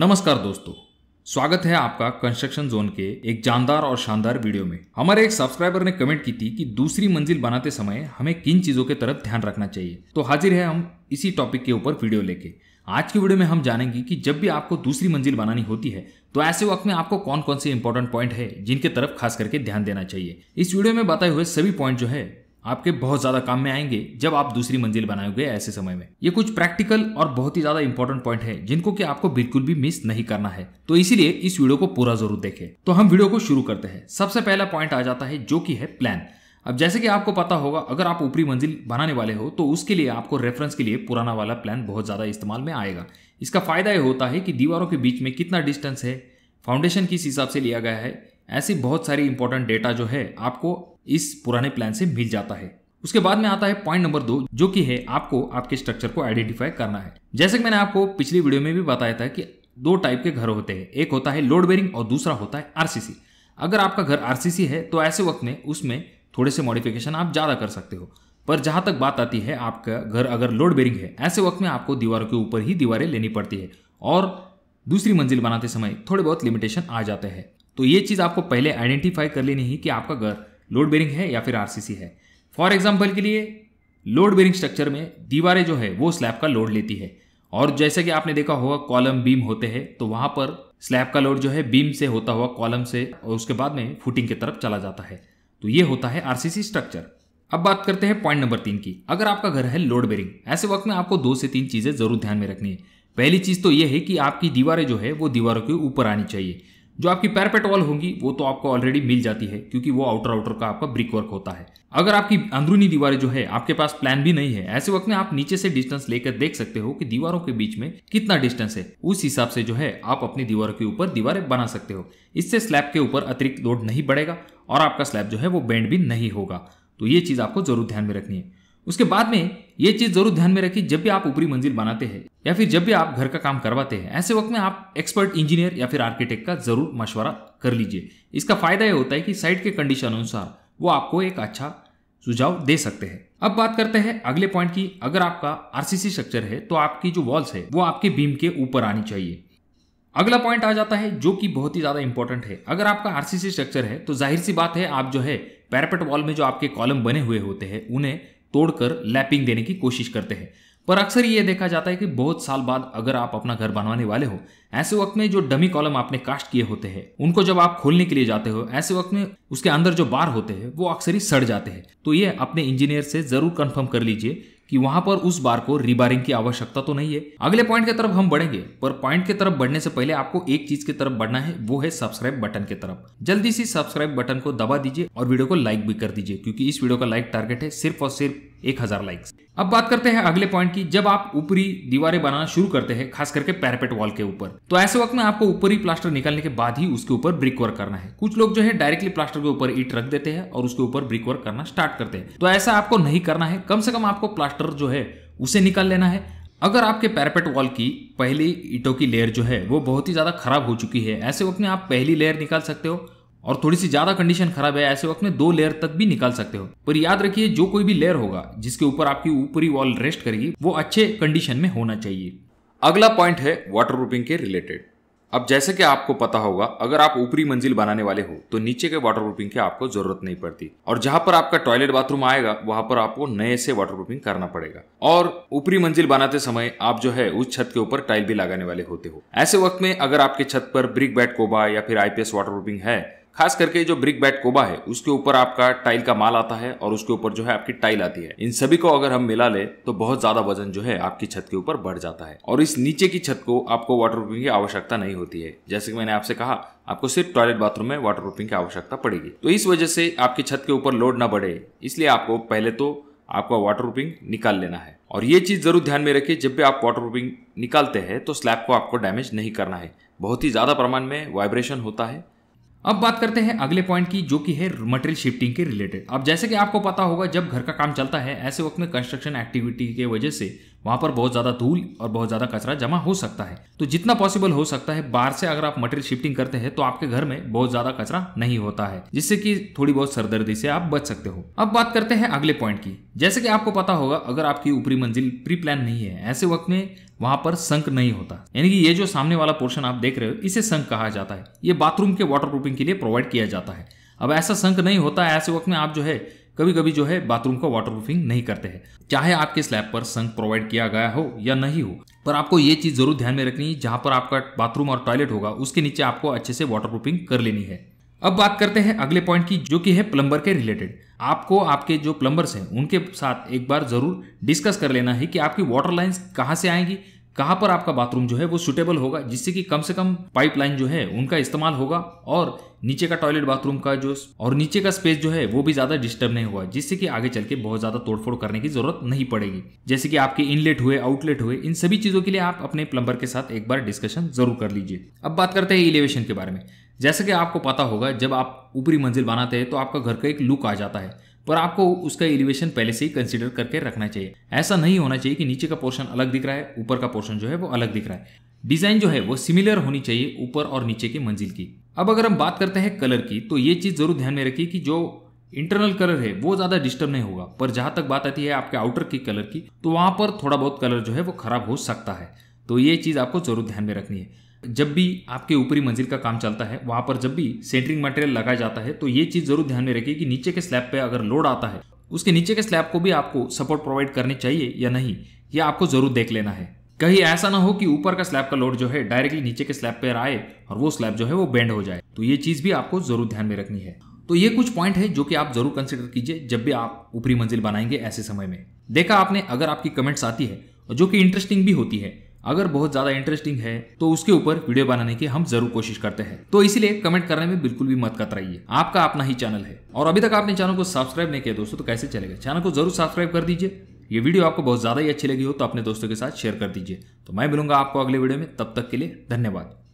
नमस्कार दोस्तों स्वागत है आपका कंस्ट्रक्शन जोन के एक जानदार और शानदार वीडियो में हमारे एक सब्सक्राइबर ने कमेंट की थी कि दूसरी मंजिल बनाते समय हमें किन चीजों के तरफ ध्यान रखना चाहिए तो हाजिर है हम इसी टॉपिक के ऊपर वीडियो लेके आज की वीडियो में हम जानेंगे कि जब भी आपको दूसरी मंजिल बनानी होती है तो ऐसे वक्त में आपको कौन कौन से इंपॉर्टेंट पॉइंट है जिनके तरफ खास करके ध्यान देना चाहिए इस वीडियो में बताए हुए सभी पॉइंट जो है आपके बहुत ज्यादा काम में आएंगे जब आप दूसरी मंजिल बनाएंगे ऐसे समय में ये कुछ प्रैक्टिकल और बहुत ही ज्यादा इंपॉर्टेंट पॉइंट है जिनको कि आपको बिल्कुल भी मिस नहीं करना है तो इसीलिए इस वीडियो को पूरा जरूर देखें तो हम वीडियो को शुरू करते हैं सबसे पहला पॉइंट आ जाता है जो कि है प्लान अब जैसे कि आपको पता होगा अगर आप ऊपरी मंजिल बनाने वाले हो तो उसके लिए आपको रेफरेंस के लिए पुराना वाला प्लान बहुत ज़्यादा इस्तेमाल में आएगा इसका फायदा यह होता है कि दीवारों के बीच में कितना डिस्टेंस है फाउंडेशन किस हिसाब से लिया गया है ऐसी बहुत सारी इंपॉर्टेंट डेटा जो है आपको इस पुराने प्लान से मिल जाता है उसके बाद में आता है पॉइंट नंबर दो जो कि है आपको आपके स्ट्रक्चर को आइडेंटिफाई करना है जैसे कि मैंने आपको पिछली वीडियो में भी बताया था कि दो टाइप के घर होते हैं एक होता है लोड बेरिंग और दूसरा होता है आरसीसी अगर आपका घर आरसीसी है तो ऐसे वक्त में उसमें थोड़े से मॉडिफिकेशन आप ज़्यादा कर सकते हो पर जहां तक बात आती है आपका घर अगर लोड बेरिंग है ऐसे वक्त में आपको दीवारों के ऊपर ही दीवारें लेनी पड़ती है और दूसरी मंजिल बनाते समय थोड़े बहुत लिमिटेशन आ जाते हैं तो ये चीज़ आपको पहले आइडेंटिफाई कर लेनी है कि आपका घर लोड बेरिंग है या फिर आरसीसी है फॉर एग्जाम्पल के लिए लोड बेरिंग स्ट्रक्चर में दीवारें जो है वो स्लैब का लोड लेती है और जैसे कि आपने देखा होगा कॉलम बीम होते हैं तो वहां पर स्लैब का लोड जो है बीम से होता हुआ कॉलम से और उसके बाद में फुटिंग की तरफ चला जाता है तो ये होता है आरसीसी स्ट्रक्चर अब बात करते हैं पॉइंट नंबर तीन की अगर आपका घर है लोड बेरिंग ऐसे वक्त में आपको दो से तीन चीजें जरूर ध्यान में रखनी है पहली चीज तो यह है कि आपकी दीवारें जो है वो दीवारों के ऊपर आनी चाहिए जो आपकी पैरपेट वॉल होगी वो तो आपको ऑलरेडी मिल जाती है क्योंकि वो आउटर आउटर का आपका ब्रिक वर्क होता है अगर आपकी अंदरूनी दीवारें जो है आपके पास प्लान भी नहीं है ऐसे वक्त में आप नीचे से डिस्टेंस लेकर देख सकते हो कि दीवारों के बीच में कितना डिस्टेंस है उस हिसाब से जो है आप अपनी दीवारों के ऊपर दीवारें बना सकते हो इससे स्लैब के ऊपर अतिरिक्त लोड नहीं बढ़ेगा और आपका स्लैब जो है वो बेंड भी नहीं होगा तो ये चीज आपको जरूर ध्यान में रखनी है उसके बाद में ये चीज जरूर ध्यान में रखिए जब भी आप ऊपरी मंजिल बनाते हैं या फिर जब भी आप घर का काम करवाते हैं ऐसे वक्त में आप एक्सपर्ट इंजीनियर या फिर आर्किटेक्ट का जरूर मशवरा कर लीजिए इसका फायदा यह होता है कि साइट के कंडीशन अनुसार वो आपको एक अच्छा सुझाव दे सकते हैं अब बात करते हैं अगले पॉइंट की अगर आपका आरसीसी स्ट्रक्चर है तो आपकी जो वॉल्स है वो आपके बीम के ऊपर आनी चाहिए अगला पॉइंट आ जाता है जो कि बहुत ही ज्यादा इंपॉर्टेंट है अगर आपका आरसीसी स्ट्रक्चर है तो जाहिर सी बात है आप जो है पैरापेट वॉल में जो आपके कॉलम बने हुए होते हैं उन्हें तोड़कर लैपिंग देने की कोशिश करते हैं पर अक्सर ये देखा जाता है कि बहुत साल बाद अगर आप अपना घर बनवाने वाले हो ऐसे वक्त में जो डमी कॉलम आपने कास्ट किए होते हैं उनको जब आप खोलने के लिए जाते हो ऐसे वक्त में उसके अंदर जो बार होते हैं वो अक्सर ही सड़ जाते हैं तो ये अपने इंजीनियर से जरूर कंफर्म कर लीजिए कि वहां पर उस बार को रिबारिंग की आवश्यकता तो नहीं है अगले पॉइंट की तरफ हम बढ़ेंगे पर पॉइंट की तरफ बढ़ने से पहले आपको एक चीज की तरफ बढ़ना है वो है सब्सक्राइब बटन की तरफ जल्दी से सब्सक्राइब बटन को दबा दीजिए और वीडियो को लाइक भी कर दीजिए क्योंकि इस वीडियो का लाइक टारगेट है सिर्फ और सिर्फ एक हजार लाइक्स अब बात करते हैं अगले पॉइंट की जब आप ऊपरी दीवारें बनाना शुरू करते हैं खास करके पैरापेट वॉल के ऊपर तो ऐसे वक्त में आपको ऊपरी प्लास्टर निकालने के बाद ही उसके ऊपर ब्रिक वर्क करना है कुछ लोग जो है डायरेक्टली प्लास्टर के ऊपर ईट रख देते हैं और उसके ऊपर ब्रिक वर्क करना स्टार्ट करते हैं तो ऐसा आपको नहीं करना है कम से कम आपको प्लास्टर जो है उसे निकाल लेना है अगर आपके पैरापेट वॉल की पहली ईटों की लेयर जो है वो बहुत ही ज़्यादा खराब हो चुकी है ऐसे वक्त में आप पहली लेयर निकाल सकते हो और थोड़ी सी ज्यादा कंडीशन खराब है ऐसे वक्त में दो लेयर तक भी निकाल सकते हो पर याद रखिए जो कोई भी लेयर होगा जिसके ऊपर आपकी ऊपरी वॉल रेस्ट करेगी वो अच्छे कंडीशन में होना चाहिए अगला पॉइंट है वाटर के रिलेटेड अब जैसे कि आपको पता होगा अगर आप ऊपरी मंजिल बनाने वाले हो तो नीचे के वाटर प्रूफिंग की आपको जरूरत नहीं पड़ती और जहां पर आपका टॉयलेट बाथरूम आएगा वहां पर आपको नए से वाटर प्रूफिंग करना पड़ेगा और ऊपरी मंजिल बनाते समय आप जो है उस छत के ऊपर टाइल भी लगाने वाले होते हो ऐसे वक्त में अगर आपके छत पर ब्रिक बैट कोबा या फिर आईपीएस वाटर है खास करके जो ब्रिक बैट कोबा है उसके ऊपर आपका टाइल का माल आता है और उसके ऊपर जो है आपकी टाइल आती है इन सभी को अगर हम मिला ले तो बहुत ज्यादा वजन जो है आपकी छत के ऊपर बढ़ जाता है और इस नीचे की छत को आपको वाटर प्रूफिंग की आवश्यकता नहीं होती है जैसे कि मैंने आपसे कहा आपको सिर्फ टॉयलेट बाथरूम में वाटर प्रूफिंग की आवश्यकता पड़ेगी तो इस वजह से आपकी छत के ऊपर लोड ना बढ़े इसलिए आपको पहले तो आपका वाटर प्रूफिंग निकाल लेना है और ये चीज़ ज़रूर ध्यान में रखिए जब भी आप वाटर प्रूफिंग निकालते हैं तो स्लैब को आपको डैमेज नहीं करना है बहुत ही ज़्यादा प्रमाण में वाइब्रेशन होता है अब बात करते हैं अगले पॉइंट की जो कि है मटेरियल शिफ्टिंग के रिलेटेड अब जैसे कि आपको पता होगा जब घर का काम चलता है ऐसे वक्त में कंस्ट्रक्शन एक्टिविटी के वजह से वहाँ पर बहुत ज़्यादा धूल और बहुत ज़्यादा कचरा जमा हो सकता है तो जितना पॉसिबल हो सकता है बाहर से अगर आप मटेरियल शिफ्टिंग करते हैं तो आपके घर में बहुत ज़्यादा कचरा नहीं होता है जिससे कि थोड़ी बहुत सरदर्दी से आप बच सकते हो अब बात करते हैं अगले पॉइंट की जैसे कि आपको पता होगा अगर आपकी ऊपरी मंजिल प्री प्लान नहीं है ऐसे वक्त में वहां पर संक नहीं होता यानी कि ये जो सामने वाला पोर्शन आप देख रहे हो इसे संक कहा जाता है ये बाथरूम के वाटर प्रूफिंग के लिए प्रोवाइड किया जाता है अब ऐसा संक नहीं होता है ऐसे वक्त में आप जो है कभी कभी जो है बाथरूम का वाटर प्रूफिंग नहीं करते हैं चाहे आपके स्लैब पर संघ प्रोवाइड किया गया हो या नहीं हो पर आपको ये चीज जरूर ध्यान में रखनी है जहां पर आपका बाथरूम और टॉयलेट होगा उसके नीचे आपको अच्छे से वाटर प्रूफिंग कर लेनी है अब बात करते हैं अगले पॉइंट की जो कि है प्लम्बर के रिलेटेड आपको आपके जो प्लम्बर्स हैं उनके साथ एक बार जरूर डिस्कस कर लेना है कि आपकी वाटर लाइन्स कहाँ से आएंगी कहाँ पर आपका बाथरूम जो है वो सुटेबल होगा जिससे कि कम से कम पाइपलाइन जो है उनका इस्तेमाल होगा और नीचे का टॉयलेट बाथरूम का जो और नीचे का स्पेस जो है वो भी ज्यादा डिस्टर्ब नहीं हुआ जिससे कि आगे चल के बहुत ज्यादा तोड़फोड़ करने की जरूरत नहीं पड़ेगी जैसे कि आपके इनलेट हुए आउटलेट हुए इन सभी चीजों के लिए आप अपने प्लम्बर के साथ एक बार डिस्कशन जरूर कर लीजिए अब बात करते हैं इलेवेशन के बारे में जैसे कि आपको पता होगा जब आप ऊपरी मंजिल बनाते हैं तो आपका घर का एक लुक आ जाता है पर आपको उसका एलिवेशन पहले से ही कंसिडर करके रखना चाहिए ऐसा नहीं होना चाहिए कि नीचे का पोर्शन अलग दिख रहा है ऊपर का पोर्शन जो है वो अलग दिख रहा है डिजाइन जो है वो सिमिलर होनी चाहिए ऊपर और नीचे की मंजिल की अब अगर हम बात करते हैं कलर की तो ये चीज़ जरूर ध्यान में रखिए कि जो इंटरनल कलर है वो ज़्यादा डिस्टर्ब नहीं होगा पर जहां तक बात आती है आपके आउटर की कलर की तो वहां पर थोड़ा बहुत कलर जो है वो खराब हो सकता है तो ये चीज़ आपको जरूर ध्यान में रखनी है जब भी आपके ऊपरी मंजिल का काम चलता है वहां पर जब भी सेंटरिंग मटेरियल लगाया जाता है तो ये चीज जरूर ध्यान में रखिए कि नीचे के स्लैब पे अगर लोड आता है उसके नीचे के स्लैब को भी आपको सपोर्ट प्रोवाइड करनी चाहिए या नहीं ये आपको जरूर देख लेना है कहीं ऐसा ना हो कि ऊपर का स्लैब का लोड जो है डायरेक्टली नीचे के स्लैब पर आए और वो स्लैब जो है वो बेंड हो जाए तो ये चीज भी आपको जरूर ध्यान में रखनी है तो ये कुछ पॉइंट है जो कि आप जरूर कंसिडर कीजिए जब भी आप ऊपरी मंजिल बनाएंगे ऐसे समय में देखा आपने अगर आपकी कमेंट्स आती है जो कि इंटरेस्टिंग भी होती है अगर बहुत ज्यादा इंटरेस्टिंग है तो उसके ऊपर वीडियो बनाने की हम जरूर कोशिश करते हैं तो इसीलिए कमेंट करने में बिल्कुल भी मत कतराइए आपका अपना ही चैनल है और अभी तक आपने चैनल को सब्सक्राइब नहीं किया दोस्तों तो कैसे चलेगा चैनल को जरूर सब्सक्राइब कर दीजिए ये वीडियो आपको बहुत ज्यादा ही अच्छी लगी हो तो अपने दोस्तों के साथ शेयर कर दीजिए तो मैं मिलूंगा आपको अगले वीडियो में तब तक के लिए धन्यवाद